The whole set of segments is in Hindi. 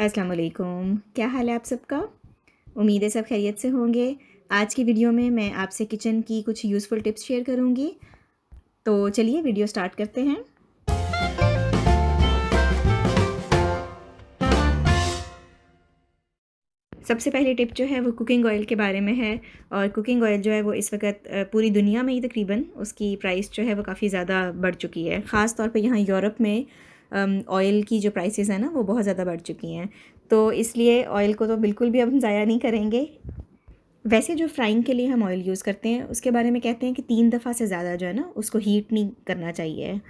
असलकुम क्या हाल है आप सबका उम्मीद है सब खैरियत से होंगे आज की वीडियो में मैं आपसे किचन की कुछ यूज़फुल टिप्स शेयर करूँगी तो चलिए वीडियो स्टार्ट करते हैं सबसे पहली टिप जो है वो कुकिंग ऑयल के बारे में है और कुकिंग ऑयल जो है वो इस वक्त पूरी दुनिया में ही तकरीबन उसकी प्राइस जो है वो काफ़ी ज़्यादा बढ़ चुकी है ख़ास तौर पे यहाँ यूरोप में ऑयल की जो प्राइसेस हैं ना वो बहुत ज़्यादा बढ़ चुकी हैं तो इसलिए ऑयल को तो बिल्कुल भी अब हम ज़ाया नहीं करेंगे वैसे जो फ्राइंग के लिए हम ऑयल यूज़ करते हैं उसके बारे में कहते हैं कि तीन दफ़ा से ज़्यादा जो है ना उसको हीट नहीं करना चाहिए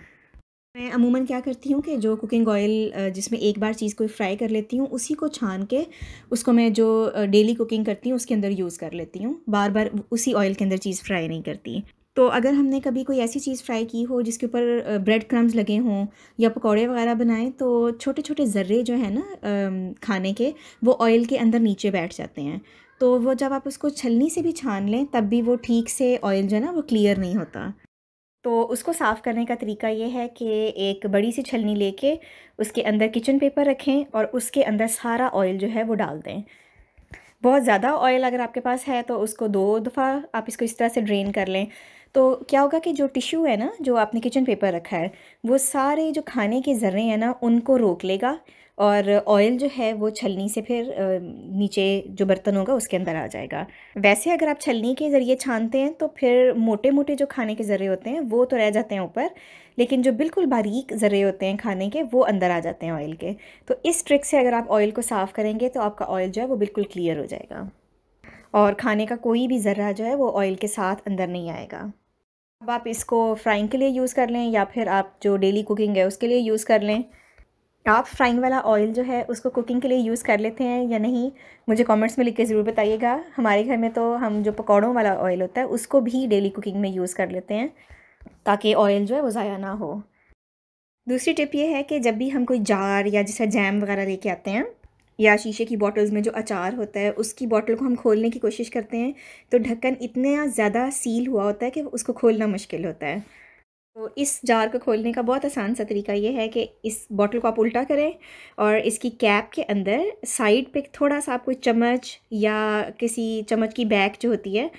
मैं अमूमन क्या करती हूँ कि जो कुकिंग ऑयल जिसमें एक बार चीज़ को फ्राई कर लेती हूँ उसी को छान के उसको मैं जो डेली कुकिंग करती हूँ उसके अंदर यूज़ कर लेती हूँ बार बार उसी ऑयल के अंदर चीज़ फ्राई नहीं करती तो अगर हमने कभी कोई ऐसी चीज़ फ्राई की हो जिसके ऊपर ब्रेड क्रम्स लगे हों या पकौड़े वगैरह बनाएं तो छोटे छोटे ज़र्रे जो है ना खाने के वो ऑयल के अंदर नीचे बैठ जाते हैं तो वो जब आप उसको छलनी से भी छान लें तब भी वो ठीक से ऑयल जो है ना वो क्लियर नहीं होता तो उसको साफ़ करने का तरीका ये है कि एक बड़ी सी छलनी लेके उसके अंदर किचन पेपर रखें और उसके अंदर सारा ऑयल जो है वो डाल दें बहुत ज़्यादा ऑयल अगर आपके पास है तो उसको दो दफ़ा आप इसको इस तरह से ड्रेन कर लें तो क्या होगा कि जो टिश्यू है ना जो आपने किचन पेपर रखा है वो सारे जो खाने के ज़र्रे हैं ना उनको रोक लेगा और ऑयल जो है वो छलनी से फिर नीचे जो बर्तन होगा उसके अंदर आ जाएगा वैसे अगर आप छलनी के ज़रिए छानते हैं तो फिर मोटे मोटे जो खाने के ज़र्रे होते हैं वो तो रह जाते हैं ऊपर लेकिन जो बिल्कुल बारीक ज़र्रे होते हैं खाने के वो अंदर आ जाते हैं ऑयल के तो इस ट्रिक से अगर आप ऑयल को साफ़ करेंगे तो आपका ऑयल जो है वो बिल्कुल क्लियर हो जाएगा और खाने का कोई भी ज़र्रा जो है वो ऑयल के साथ अंदर नहीं आएगा अब आप इसको फ्राइंग के लिए यूज़ कर लें या फिर आप जो डेली कुकिंग है उसके लिए यूज़ कर लें आप फ्राइंग वाला ऑयल जो है उसको कुकिंग के लिए यूज़ कर लेते हैं या नहीं मुझे कमेंट्स में लिख के ज़रूर बताइएगा हमारे घर में तो हम जो पकौड़ों वाला ऑयल होता है उसको भी डेली कुकिंग में यूज़ कर लेते हैं ताकि ऑयल जो है वो ज़ाया ना हो दूसरी टिप ये है कि जब भी हम कोई जार या जैसे जैम वगैरह लेके आते हैं या शीशे की बॉटल्स में जो अचार होता है उसकी बॉटल को हम खोलने की कोशिश करते हैं तो ढक्कन इतना ज़्यादा सील हुआ होता है कि उसको खोलना मुश्किल होता है तो इस जार को खोलने का बहुत आसान सा तरीका ये है कि इस बॉटल को आप उल्टा करें और इसकी कैप के अंदर साइड पे थोड़ा सा आप कोई चम्मच या किसी चम्मच की बैक जो होती है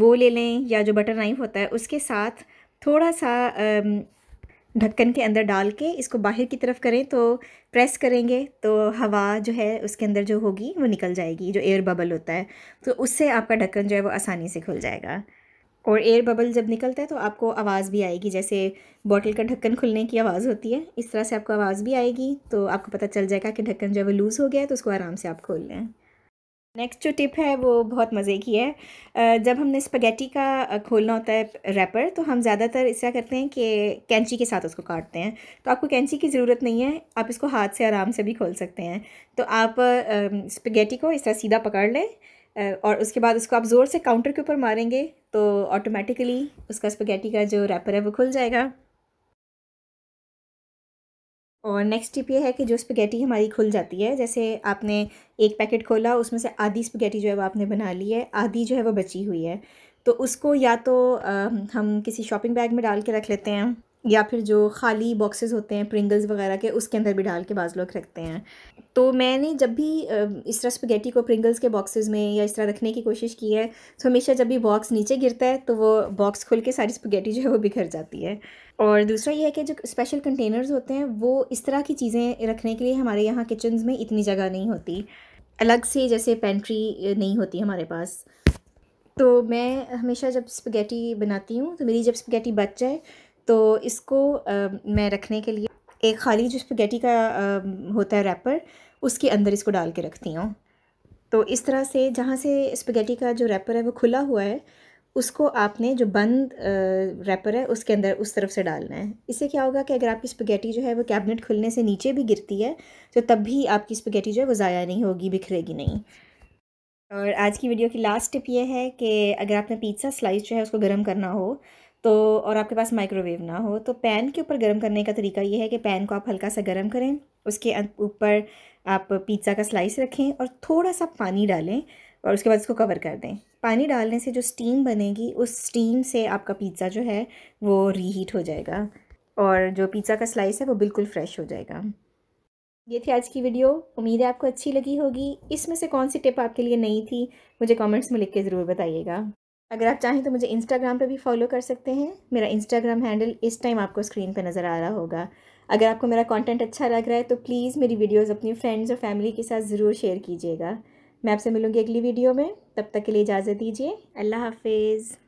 वो ले लें या जो बटर नाइफ होता है उसके साथ थोड़ा सा ढक्कन के अंदर डाल के इसको बाहर की तरफ करें तो प्रेस करेंगे तो हवा जो है उसके अंदर जो होगी वो निकल जाएगी जो एयर बबल होता है तो उससे आपका ढक्कन जो है वो आसानी से खुल जाएगा और एयर बबल जब निकलता है तो आपको आवाज़ भी आएगी जैसे बॉटल का ढक्कन खुलने की आवाज़ होती है इस तरह से आपको आवाज़ भी आएगी तो आपको पता चल जाएगा कि ढक्कन जो है वो लूज़ हो गया है तो उसको आराम से आप खोल लें नेक्स्ट जो टिप है वो बहुत मज़े की है जब हमने स्पगेटी का खोलना होता है रैपर तो हम ज़्यादातर इस करते हैं कि कैंची के साथ उसको काटते हैं तो आपको कैंची की ज़रूरत नहीं है आप इसको हाथ से आराम से भी खोल सकते हैं तो आप स्पगेटी को इस तरह सीधा पकड़ लें और उसके बाद उसको आप ज़ोर से काउंटर के ऊपर मारेंगे तो ऑटोमेटिकली उसका स्पगेटी का जो रैपर है वो खुल जाएगा और नेक्स्ट टिप ये है कि जो स्पगेटी हमारी खुल जाती है जैसे आपने एक पैकेट खोला उसमें से आधी स्पगेटी जो है वो आपने बना ली है आधी जो है वो बची हुई है तो उसको या तो आ, हम किसी शॉपिंग बैग में डाल के रख लेते हैं या फिर जो खाली बॉक्सेस होते हैं प्रिंगल्स वगैरह के उसके अंदर भी डाल के बाज़ लोग रखते हैं तो मैंने जब भी इस तरह स्पगेटी को प्रिंगल्स के बॉक्सेस में या इस तरह रखने की कोशिश की है तो हमेशा जब भी बॉक्स नीचे गिरता है तो वो बॉक्स खुल के सारी स्पगेटी जो है वो बिखर जाती है और दूसरा ये है कि जो स्पेशल कंटेनर्स होते हैं वो इस तरह की चीज़ें रखने के लिए हमारे यहाँ किचन्स में इतनी जगह नहीं होती अलग से जैसे पेंट्री नहीं होती हमारे पास तो मैं हमेशा जब स्पगेटी बनाती हूँ तो मेरी जब स्पगेटी बच जाए तो इसको आ, मैं रखने के लिए एक खाली जो स्पगेटी का आ, होता है रैपर उसके अंदर इसको डाल के रखती हूँ तो इस तरह से जहाँ से स्पगेटी का जो रैपर है वो खुला हुआ है उसको आपने जो बंद रैपर है उसके अंदर उस तरफ से डालना है इससे क्या होगा कि अगर आपकी स्पगेटी जो है वो कैबिनेट खुलने से नीचे भी गिरती है तो तब भी आपकी स्पगेटी जो है वो ज़ाया नहीं होगी बिखरेगी नहीं और आज की वीडियो की लास्ट टिप ये है कि अगर आपने पिज़्ज़ा स्लाइस जो है उसको गर्म करना हो तो और आपके पास माइक्रोवेव ना हो तो पैन के ऊपर गर्म करने का तरीका ये है कि पैन को आप हल्का सा गर्म करें उसके अं, ऊपर आप पिज़्ज़ा का स्लाइस रखें और थोड़ा सा पानी डालें और उसके बाद इसको कवर कर दें पानी डालने से जो स्टीम बनेगी उस स्टीम से आपका पिज़्ज़ा जो है वो रीहीट हो जाएगा और जो पिज़्ज़ा का स्लाइस है वो बिल्कुल फ्रेश हो जाएगा ये थी आज की वीडियो उम्मीद है आपको अच्छी लगी होगी इसमें से कौन सी टिप आपके लिए नई थी मुझे कमेंट्स में लिख के ज़रूर बताइएगा अगर आप चाहें तो मुझे इंस्टाग्राम पे भी फॉलो कर सकते हैं मेरा इंस्टाग्राम हैंडल इस टाइम आपको स्क्रीन पे नज़र आ रहा होगा अगर आपको मेरा कंटेंट अच्छा लग रहा है तो प्लीज़ मेरी वीडियोस अपनी फ्रेंड्स और फैमिली के साथ ज़रूर शेयर कीजिएगा मैं आपसे मिलूँगी अगली वीडियो में तब तक के लिए इजाज़त दीजिए अल्लाह हाफिज़